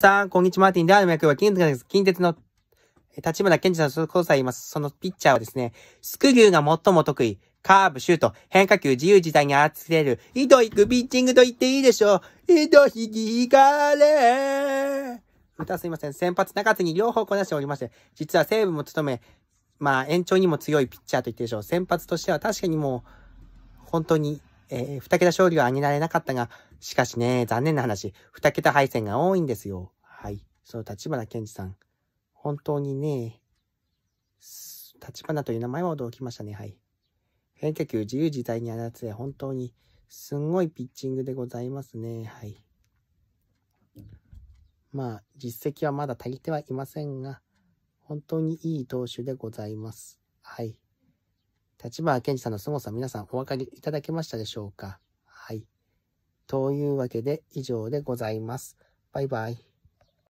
さん、こんにちは、マーティンである役は近鉄の立花健二さんの交際います。そのピッチャーはですね、スクリューが最も得意。カーブ、シュート、変化球、自由自在に集れる。井戸行くピッチングと言っていいでしょう。井戸引きかれ歌すいません。先発中津に両方こなしておりまして、実は西武も務め、まあ延長にも強いピッチャーと言っていいでしょう。先発としては確かにもう、本当にえー、二桁勝利は挙げられなかったが、しかしね、残念な話、二桁敗戦が多いんですよ。はい。その立花健二さん。本当にね、立花という名前は驚きましたね。はい。変化球自由自在に操れ、本当に、すんごいピッチングでございますね。はい。まあ、実績はまだ足りてはいませんが、本当にいい投手でございます。はい。立花健二さんの凄さ皆さんお分かりいただけましたでしょうかはい。というわけで以上でございます。バイバイ。